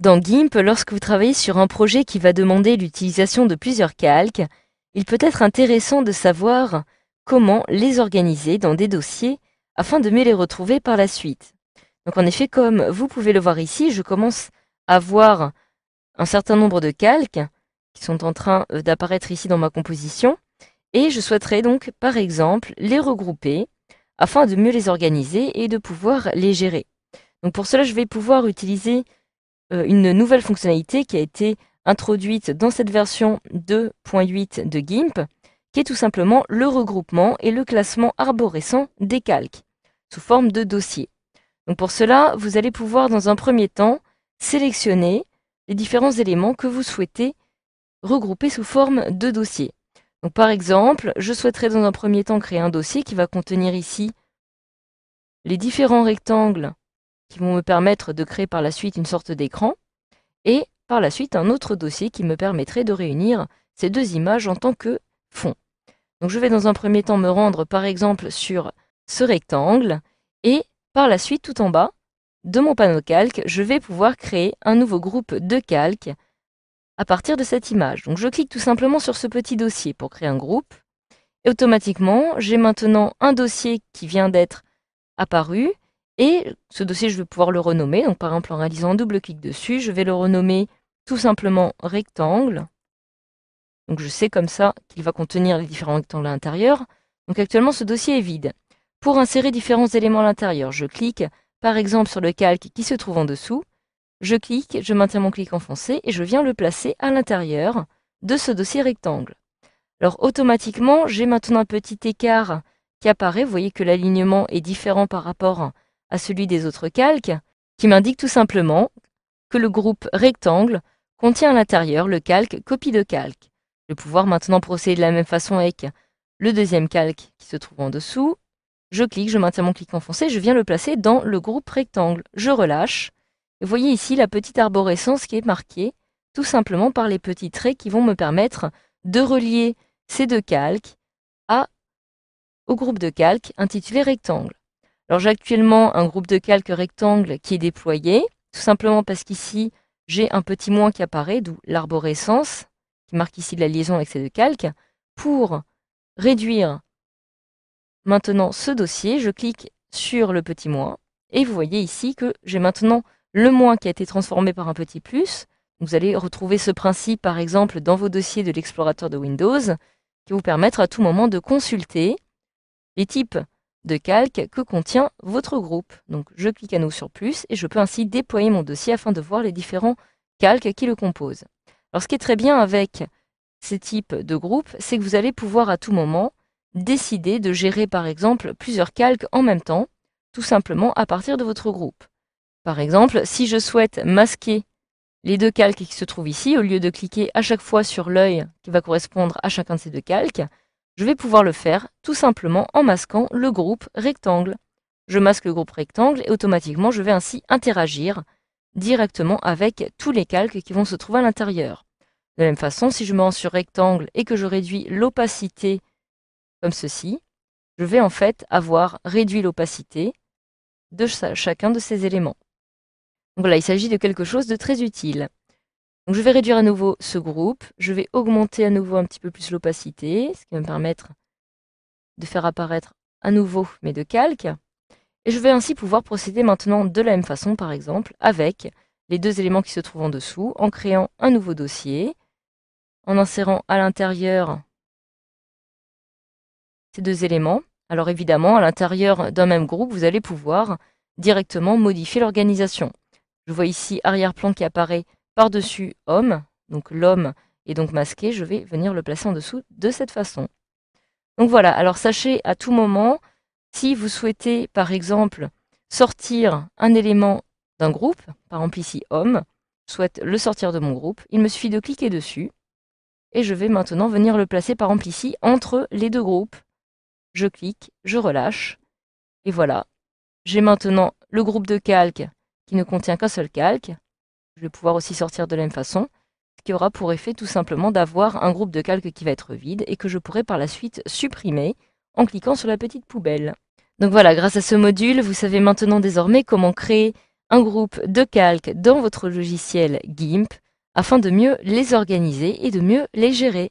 Dans GIMP, lorsque vous travaillez sur un projet qui va demander l'utilisation de plusieurs calques, il peut être intéressant de savoir comment les organiser dans des dossiers afin de mieux les retrouver par la suite. Donc en effet, comme vous pouvez le voir ici, je commence à voir un certain nombre de calques qui sont en train euh, d'apparaître ici dans ma composition et je souhaiterais donc par exemple les regrouper afin de mieux les organiser et de pouvoir les gérer. Donc pour cela, je vais pouvoir utiliser euh, une nouvelle fonctionnalité qui a été introduite dans cette version 2.8 de GIMP, qui est tout simplement le regroupement et le classement arborescent des calques, sous forme de dossier. Donc pour cela, vous allez pouvoir dans un premier temps sélectionner les différents éléments que vous souhaitez regrouper sous forme de dossier. Donc par exemple, je souhaiterais dans un premier temps créer un dossier qui va contenir ici les différents rectangles qui vont me permettre de créer par la suite une sorte d'écran et par la suite un autre dossier qui me permettrait de réunir ces deux images en tant que fond. Donc je vais dans un premier temps me rendre par exemple sur ce rectangle et par la suite tout en bas de mon panneau calque, je vais pouvoir créer un nouveau groupe de calques à partir de cette image. Donc je clique tout simplement sur ce petit dossier pour créer un groupe et automatiquement j'ai maintenant un dossier qui vient d'être apparu et ce dossier, je vais pouvoir le renommer. Donc, par exemple, en réalisant un double clic dessus, je vais le renommer tout simplement rectangle. Donc, je sais comme ça qu'il va contenir les différents rectangles à l'intérieur. Donc, actuellement, ce dossier est vide. Pour insérer différents éléments à l'intérieur, je clique par exemple sur le calque qui se trouve en dessous. Je clique, je maintiens mon clic enfoncé et je viens le placer à l'intérieur de ce dossier rectangle. Alors automatiquement, j'ai maintenant un petit écart qui apparaît. Vous voyez que l'alignement est différent par rapport à celui des autres calques, qui m'indique tout simplement que le groupe rectangle contient à l'intérieur le calque copie de calque. Je vais pouvoir maintenant procéder de la même façon avec le deuxième calque qui se trouve en dessous. Je clique, je maintiens mon clic enfoncé, je viens le placer dans le groupe rectangle. Je relâche. Vous voyez ici la petite arborescence qui est marquée tout simplement par les petits traits qui vont me permettre de relier ces deux calques à, au groupe de calques intitulé rectangle. Alors j'ai actuellement un groupe de calques rectangles qui est déployé, tout simplement parce qu'ici, j'ai un petit moins qui apparaît, d'où l'arborescence, qui marque ici la liaison avec ces deux calques. Pour réduire maintenant ce dossier, je clique sur le petit moins, et vous voyez ici que j'ai maintenant le moins qui a été transformé par un petit plus. Vous allez retrouver ce principe, par exemple, dans vos dossiers de l'explorateur de Windows, qui vous permettre à tout moment de consulter les types de calques que contient votre groupe. Donc je clique à nouveau sur plus et je peux ainsi déployer mon dossier afin de voir les différents calques qui le composent. Alors ce qui est très bien avec ces types de groupes, c'est que vous allez pouvoir à tout moment décider de gérer par exemple plusieurs calques en même temps, tout simplement à partir de votre groupe. Par exemple, si je souhaite masquer les deux calques qui se trouvent ici, au lieu de cliquer à chaque fois sur l'œil qui va correspondre à chacun de ces deux calques, je vais pouvoir le faire tout simplement en masquant le groupe rectangle. Je masque le groupe rectangle et automatiquement je vais ainsi interagir directement avec tous les calques qui vont se trouver à l'intérieur. De la même façon, si je me rends sur rectangle et que je réduis l'opacité comme ceci, je vais en fait avoir réduit l'opacité de chacun de ces éléments. Voilà, il s'agit de quelque chose de très utile je vais réduire à nouveau ce groupe, je vais augmenter à nouveau un petit peu plus l'opacité, ce qui va me permettre de faire apparaître à nouveau mes deux calques. Et je vais ainsi pouvoir procéder maintenant de la même façon, par exemple, avec les deux éléments qui se trouvent en dessous, en créant un nouveau dossier, en insérant à l'intérieur ces deux éléments. Alors évidemment, à l'intérieur d'un même groupe, vous allez pouvoir directement modifier l'organisation. Je vois ici arrière-plan qui apparaît par-dessus homme, donc l'homme est donc masqué, je vais venir le placer en dessous de cette façon. Donc voilà, alors sachez à tout moment, si vous souhaitez par exemple sortir un élément d'un groupe, par exemple ici homme, je souhaite le sortir de mon groupe, il me suffit de cliquer dessus et je vais maintenant venir le placer par exemple ici entre les deux groupes. Je clique, je relâche et voilà, j'ai maintenant le groupe de calques qui ne contient qu'un seul calque je vais pouvoir aussi sortir de la même façon, ce qui aura pour effet tout simplement d'avoir un groupe de calques qui va être vide et que je pourrai par la suite supprimer en cliquant sur la petite poubelle. Donc voilà, grâce à ce module, vous savez maintenant désormais comment créer un groupe de calques dans votre logiciel GIMP afin de mieux les organiser et de mieux les gérer.